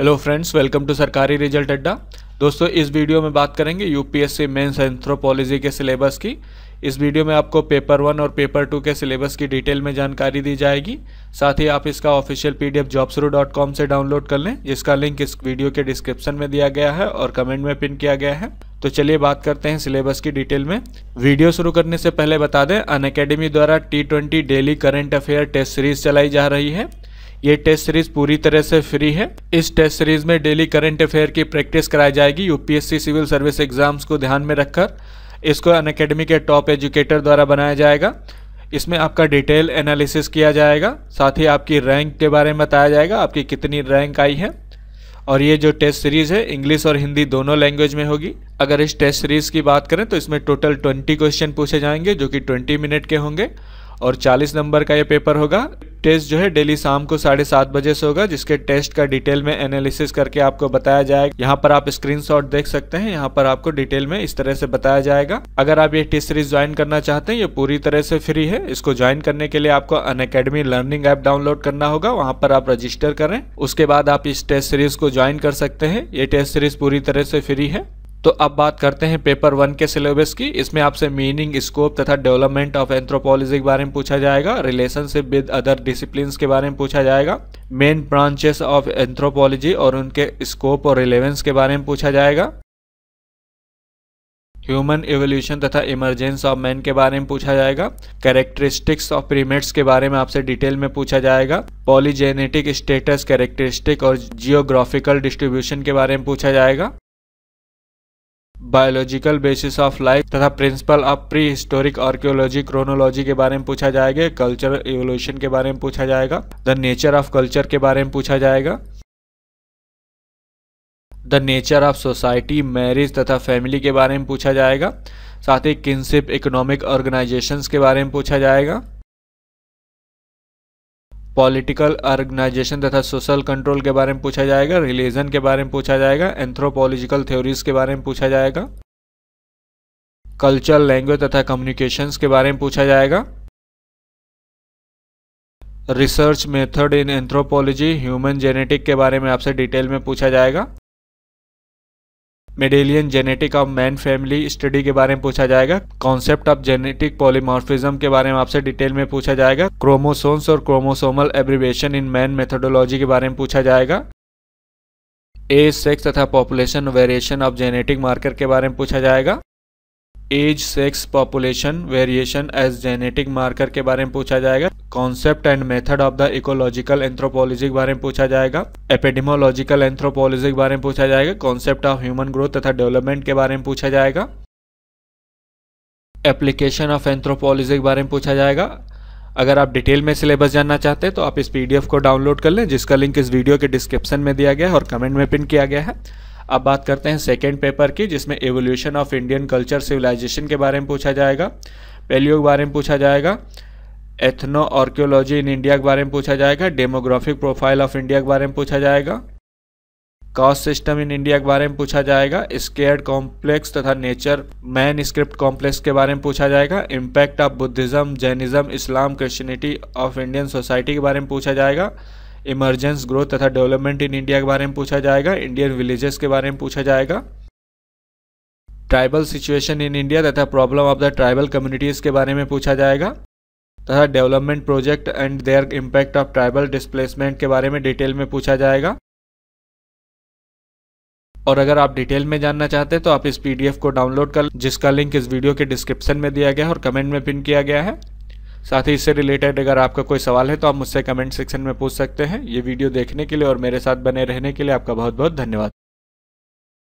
hello friends welcome to Sarkari result Adda दोस्तों इस video में बात करेंगे यूपीएससी मेंस एंथ्रोपोलॉजी के सिलेबस की इस वीडियो में आपको पेपर वन और पेपर टू के सिलेबस की डिटेल में जानकारी दी जाएगी साथ ही आप इसका ऑफिशियल पीडीएफ कॉम से डाउनलोड कर लें जिसका लिंक इस वीडियो के डिस्क्रिप्शन में दिया गया है और कमेंट में पिन किया गया है तो चलिए बात करते हैं सिलेबस की डिटेल में वीडियो शुरू करने से पहले बता दें अन द्वारा T twenty daily current affair test series चलाई जा रही है ये टेस्ट सीरीज पूरी तरह से फ्री है इस टेस्ट सीरीज में डेली करंट अफेयर की प्रैक्टिस कराई जाएगी यूपीएससी सिविल सर्विस एग्जाम्स को ध्यान में रखकर इसको अन के टॉप एजुकेटर द्वारा बनाया जाएगा इसमें आपका डिटेल एनालिसिस किया जाएगा साथ ही आपकी रैंक के बारे में बताया जाएगा आपकी कितनी रैंक आई है और ये जो टेस्ट सीरीज़ है इंग्लिश और हिंदी दोनों लैंग्वेज में होगी अगर इस टेस्ट सीरीज़ की बात करें तो इसमें टोटल 20 क्वेश्चन पूछे जाएंगे जो कि 20 मिनट के होंगे और 40 नंबर का ये पेपर होगा टेस्ट जो है डेली शाम को साढ़े सात बजे से होगा जिसके टेस्ट का डिटेल में एनालिसिस करके आपको बताया जाएगा यहाँ पर आप स्क्रीनशॉट देख सकते हैं यहाँ पर आपको डिटेल में इस तरह से बताया जाएगा अगर आप ये टेस्ट सीरीज ज्वाइन करना चाहते हैं ये पूरी तरह से फ्री है इसको ज्वाइन करने के लिए आपको Unacademy learning app download करना होगा वहाँ पर आप रजिस्टर करें उसके बाद आप इस टेस्ट सीरीज को ज्वाइन कर सकते हैं ये टेस्ट सीरीज पूरी तरह से फ्री है तो अब बात करते हैं पेपर वन के सिलेबस की इसमें आपसे मीनिंग स्कोप तथा डेवलपमेंट ऑफ एंथ्रोपोलॉजी के बारे में पूछा जाएगा रिलेशनशिप विद अदर डिसिप्लिन के बारे में पूछा जाएगा मेन ब्रांचेस ऑफ एंथ्रोपोलॉजी और उनके स्कोप और रिलेवेंस के बारे में पूछा जाएगा ह्यूमन एवोल्यूशन तथा इमरजेंस ऑफ मैन के बारे में पूछा जाएगा कैरेक्टरिस्टिक्स ऑफ प्रीमेट्स के बारे में आपसे डिटेल में पूछा जाएगा पॉलीजेनेटिक स्टेटस कैरेक्टरिस्टिक और जियोग्राफिकल डिस्ट्रीब्यूशन के बारे में पूछा जाएगा बायोलॉजिकल बेसिस ऑफ लाइफ तथा principle of pre historic archaeology chronology के बारे में पूछा जाएगा कल्चर इवोल्यूशन के बारे में पूछा जाएगा द नेचर ऑफ कल्चर के बारे में पूछा जाएगा the nature of society marriage तथा फैमिली के बारे में पूछा जाएगा साथ ही किनशिप इकोनॉमिक ऑर्गेनाइजेशंस के बारे में पूछा जाएगा पॉलिटिकल ऑर्गेनाइजेशन तथा सोशल कंट्रोल के बारे में पूछा जाएगा रिलीजन के बारे में पूछा जाएगा एंथ्रोपोलॉजिकल थ्योरीज के बारे में पूछा जाएगा कल्चर लैंग्वेज तथा कम्युनिकेशंस के बारे में पूछा जाएगा research method in anthropology human genetic के बारे में आपसे डिटेल में पूछा जाएगा mendelian genetic of man family study के बारे में पूछा जाएगा कॉन्सेप्ट ऑफ जेनेटिक पॉलीमॉर्फिज्म के बारे में आपसे डिटेल में पूछा जाएगा क्रोमोसोम्स और chromosomal abbreviation in man methodology के बारे में पूछा जाएगा एज सेक्स तथा population variation of genetic marker के बारे में पूछा जाएगा age sex population variation age genetic marker के बारे में पूछा जाएगा concept and method of the ecological anthropology के बारे में पूछा जाएगा एपेडिमोलॉजिकल एंथ्रोपोलॉजी के बारे में पूछा जाएगा कॉन्सेप्ट ऑफ ह्यूमन ग्रोथ तथा डेवलपमेंट के बारे में पूछा जाएगा एप्लीकेशन ऑफ एंथ्रोपोलॉजी के बारे में पूछा जाएगा अगर आप डिटेल में सिलेबस जानना चाहते हैं तो आप इस पीडीएफ को डाउनलोड कर लें जिसका लिंक इस वीडियो के डिस्क्रिप्शन में दिया गया है और कमेंट में पिन किया गया है अब बात करते हैं सेकेंड पेपर की जिसमें evolution of Indian culture civilisation के बारे में पूछा जाएगा पहलियो के बारे में पूछा जाएगा एथनो आर्क्योलॉजी इन इंडिया के बारे में पूछा जाएगा डेमोग्राफिक प्रोफाइल ऑफ इंडिया के बारे में पूछा जाएगा कास्ट सिस्टम इन इंडिया के बारे में पूछा जाएगा स्केयर कॉम्प्लेक्स तथा नेचर मैन स्क्रिप्ट कॉम्प्लेक्स के बारे में पूछा जाएगा impact of Buddhism Jainism Islam Christianity of Indian society के बारे में पूछा जाएगा इमरजेंस ग्रोथ तथा डेवलपमेंट इन इंडिया के बारे में पूछा जाएगा इंडियन विलेजेस के बारे में पूछा जाएगा ट्राइबल सिचुएशन इन इंडिया तथा problem of the tribal communities के बारे में पूछा जाएगा तथा development project and their impact of tribal displacement के बारे में डिटेल में पूछा जाएगा और अगर आप डिटेल में जानना चाहते हैं तो आप इस पीडीएफ को डाउनलोड कर जिसका लिंक इस वीडियो के डिस्क्रिप्शन में दिया गया है और कमेंट में पिन किया गया है साथ ही इससे रिलेटेड अगर आपका कोई सवाल है तो आप मुझसे कमेंट सेक्शन में पूछ सकते हैं ये वीडियो देखने के लिए और मेरे साथ बने रहने के लिए आपका बहुत बहुत धन्यवाद